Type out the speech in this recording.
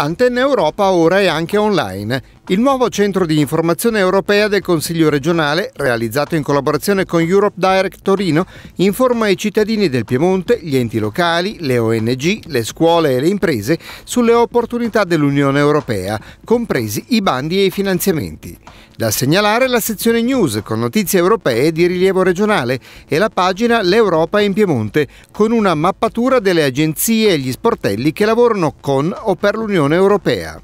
Antenna Europa ora è anche online il nuovo centro di informazione europea del Consiglio regionale, realizzato in collaborazione con Europe Direct Torino, informa i cittadini del Piemonte, gli enti locali, le ONG, le scuole e le imprese sulle opportunità dell'Unione europea, compresi i bandi e i finanziamenti. Da segnalare la sezione news con notizie europee di rilievo regionale e la pagina L'Europa in Piemonte, con una mappatura delle agenzie e gli sportelli che lavorano con o per l'Unione europea.